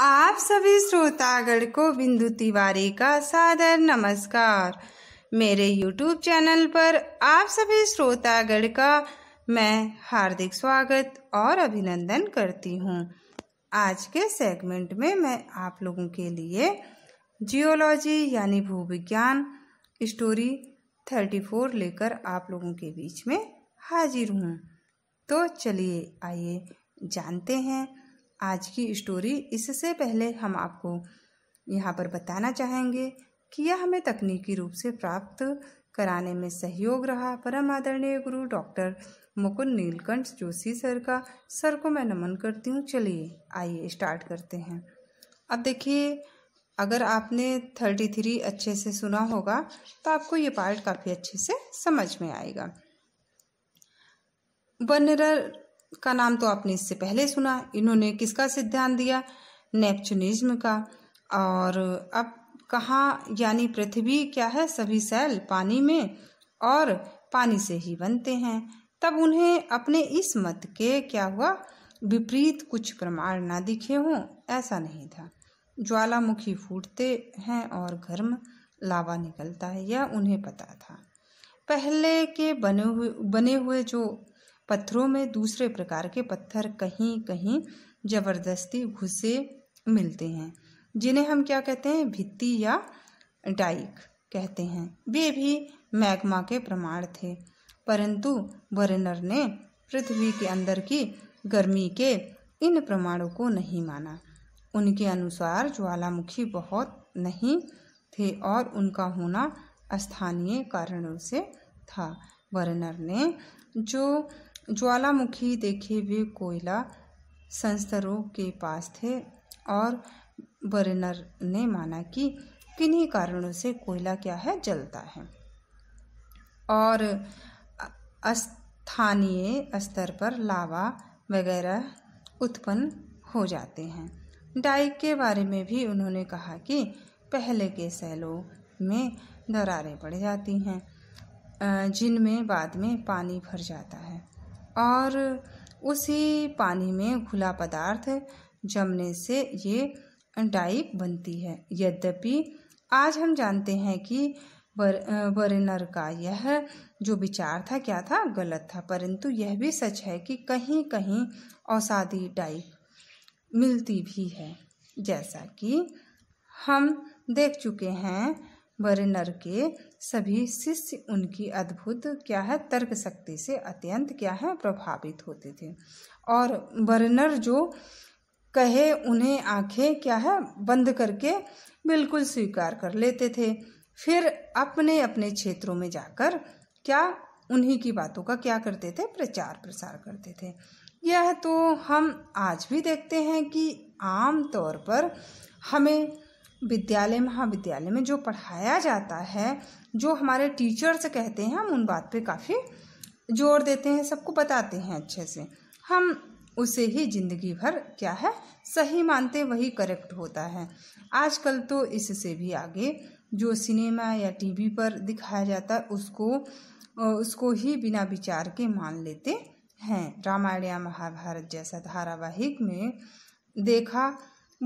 आप सभी श्रोतागण को बिंदु तिवारी का सादर नमस्कार मेरे YouTube चैनल पर आप सभी श्रोतागण का मैं हार्दिक स्वागत और अभिनंदन करती हूँ आज के सेगमेंट में मैं आप लोगों के लिए जियोलॉजी यानी भूविज्ञान स्टोरी 34 लेकर आप लोगों के बीच में हाजिर हूँ तो चलिए आइए जानते हैं आज की स्टोरी इससे पहले हम आपको यहाँ पर बताना चाहेंगे कि यह हमें तकनीकी रूप से प्राप्त कराने में सहयोग रहा परम आदरणीय गुरु डॉक्टर मुकुंद नीलकंठ जोशी सर का सर को मैं नमन करती हूँ चलिए आइए स्टार्ट करते हैं अब देखिए अगर आपने थर्टी थ्री अच्छे से सुना होगा तो आपको ये पार्ट काफ़ी अच्छे से समझ में आएगा वनर का नाम तो आपने इससे पहले सुना इन्होंने किसका सिद्धांत दिया नेपचुनिज्म का और अब कहाँ यानी पृथ्वी क्या है सभी सेल पानी में और पानी से ही बनते हैं तब उन्हें अपने इस मत के क्या हुआ विपरीत कुछ प्रमाण ना दिखे हों ऐसा नहीं था ज्वालामुखी फूटते हैं और गर्म लावा निकलता है यह उन्हें पता था पहले के बने हुए बने हुए जो पत्थरों में दूसरे प्रकार के पत्थर कहीं कहीं ज़बरदस्ती घुसे मिलते हैं जिन्हें हम क्या कहते हैं भित्ति या डाइक कहते हैं वे भी मैग्मा के प्रमाण थे परंतु वर्नर ने पृथ्वी के अंदर की गर्मी के इन प्रमाणों को नहीं माना उनके अनुसार ज्वालामुखी बहुत नहीं थे और उनका होना स्थानीय कारणों से था वर्नर ने जो ज्वालामुखी देखे वे कोयला संस्तरों के पास थे और बर्नर ने माना कि किन्हीं कारणों से कोयला क्या है जलता है और स्थानीय स्तर पर लावा वगैरह उत्पन्न हो जाते हैं डाइक के बारे में भी उन्होंने कहा कि पहले के सैलों में दरारें पड़ जाती हैं जिनमें बाद में पानी भर जाता है और उसी पानी में घुला पदार्थ जमने से ये डाइक बनती है यद्यपि आज हम जानते हैं कि बरेनर का यह जो विचार था क्या था गलत था परंतु यह भी सच है कि कहीं कहीं औसादी डाइक मिलती भी है जैसा कि हम देख चुके हैं नर के सभी शिष्य उनकी अद्भुत क्या है तर्क शक्ति से अत्यंत क्या है प्रभावित होते थे और बर्नर जो कहे उन्हें आंखें क्या है बंद करके बिल्कुल स्वीकार कर लेते थे फिर अपने अपने क्षेत्रों में जाकर क्या उन्हीं की बातों का क्या करते थे प्रचार प्रसार करते थे यह तो हम आज भी देखते हैं कि आम तौर पर हमें विद्यालय महाविद्यालय में जो पढ़ाया जाता है जो हमारे टीचर्स कहते हैं हम उन बात पे काफ़ी जोर देते हैं सबको बताते हैं अच्छे से हम उसे ही ज़िंदगी भर क्या है सही मानते वही करेक्ट होता है आजकल तो इससे भी आगे जो सिनेमा या टीवी पर दिखाया जाता है उसको उसको ही बिना विचार के मान लेते हैं रामायण या महाभारत जैसा धारावाहिक में देखा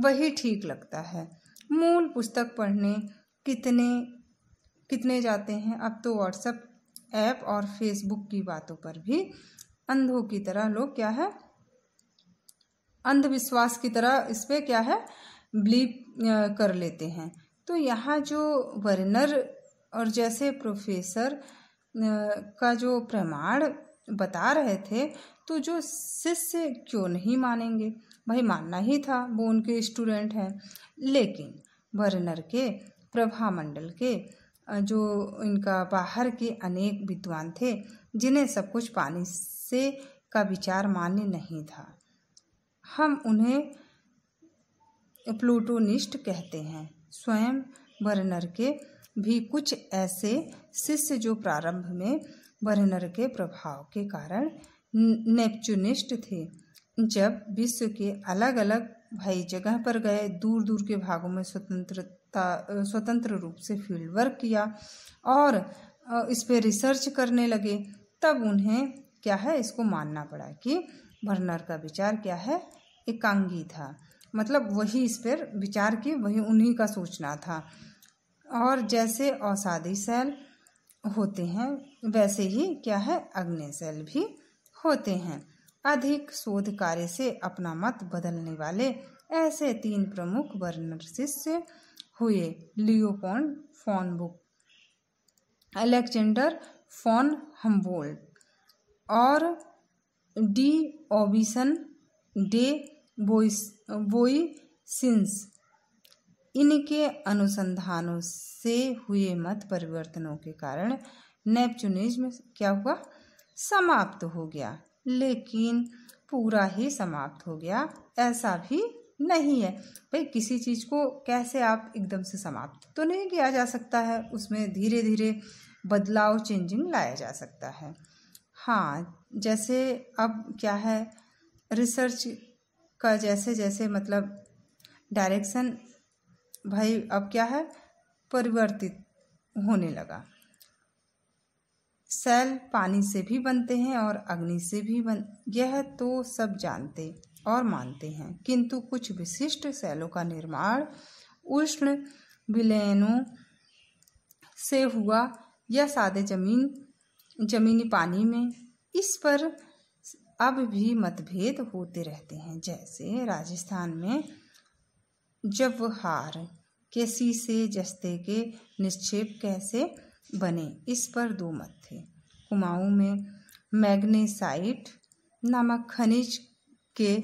वही ठीक लगता है मूल पुस्तक पढ़ने कितने कितने जाते हैं अब तो व्हाट्सएप ऐप और फेसबुक की बातों पर भी अंधों की तरह लोग क्या है अंधविश्वास की तरह इस पर क्या है बिलीव कर लेते हैं तो यहाँ जो वर्नर और जैसे प्रोफेसर का जो प्रमाण बता रहे थे तो जो शिष्य क्यों नहीं मानेंगे भाई मानना ही था वो उनके स्टूडेंट हैं लेकिन वर्नर के प्रभा मंडल के जो इनका बाहर के अनेक विद्वान थे जिन्हें सब कुछ पानी से का विचार मान्य नहीं था हम उन्हें प्लूटोनिस्ट कहते हैं स्वयं वर्नर के भी कुछ ऐसे शिष्य जो प्रारंभ में वर्नर के प्रभाव के कारण नेपच्यूनिस्ट थे जब विश्व के अलग अलग भाई जगह पर गए दूर दूर के भागों में स्वतंत्रता स्वतंत्र रूप से फील्ड वर्क किया और इस पर रिसर्च करने लगे तब उन्हें क्या है इसको मानना पड़ा कि वर्नर का विचार क्या है एकांगी था मतलब वही इस पर विचार की वही उन्हीं का सोचना था और जैसे औसादी सेल होते हैं वैसे ही क्या है अग्नि सेल भी होते हैं अधिक शोध कार्य से अपना मत बदलने वाले ऐसे तीन प्रमुख वर्नर शिष्य हुए Leopold von Buch Alexander von Humboldt और d'Aubuisson de Voisins इनके अनुसंधानों से हुए मत परिवर्तनों के कारण नेपचुनिज्म क्या हुआ समाप्त हो गया लेकिन पूरा ही समाप्त हो गया ऐसा भी नहीं है भाई किसी चीज़ को कैसे आप एकदम से समाप्त तो नहीं किया जा सकता है उसमें धीरे धीरे बदलाव चेंजिंग लाया जा सकता है हाँ जैसे अब क्या है रिसर्च का जैसे जैसे मतलब डायरेक्शन भाई अब क्या है परिवर्तित होने लगा शैल पानी से भी बनते हैं और अग्नि से भी बन यह तो सब जानते और मानते हैं किंतु कुछ विशिष्ट शैलों का निर्माण उष्ण विलयनों से हुआ या सादे जमीन जमीनी पानी में इस पर अब भी मतभेद होते रहते हैं जैसे राजस्थान में जवहार के शीशे जस्ते के निक्षेप कैसे बने इस पर दो मत थे कुमाऊँ में मैग्नेसाइट नामक खनिज के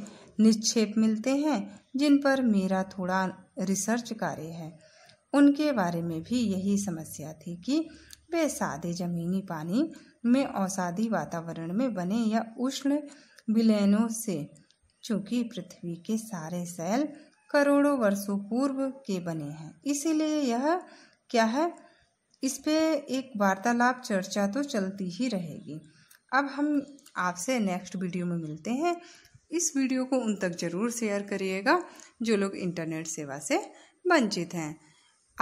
निक्षेप मिलते हैं जिन पर मेरा थोड़ा रिसर्च कार्य है उनके बारे में भी यही समस्या थी कि वे सादे जमीनी पानी में औसादी वातावरण में बने या उष्ण विलयनों से चूंकि पृथ्वी के सारे सेल करोड़ों वर्षों पूर्व के बने हैं इसीलिए यह क्या है इस पे एक वार्तालाप चर्चा तो चलती ही रहेगी अब हम आपसे नेक्स्ट वीडियो में मिलते हैं इस वीडियो को उन तक ज़रूर शेयर करिएगा जो लोग इंटरनेट सेवा से वंचित हैं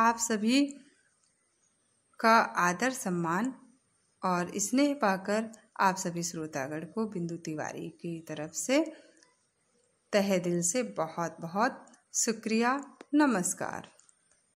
आप सभी का आदर सम्मान और स्नेह पाकर आप सभी श्रोतागढ़ को बिंदु तिवारी की तरफ से तहे दिल से बहुत बहुत शुक्रिया नमस्कार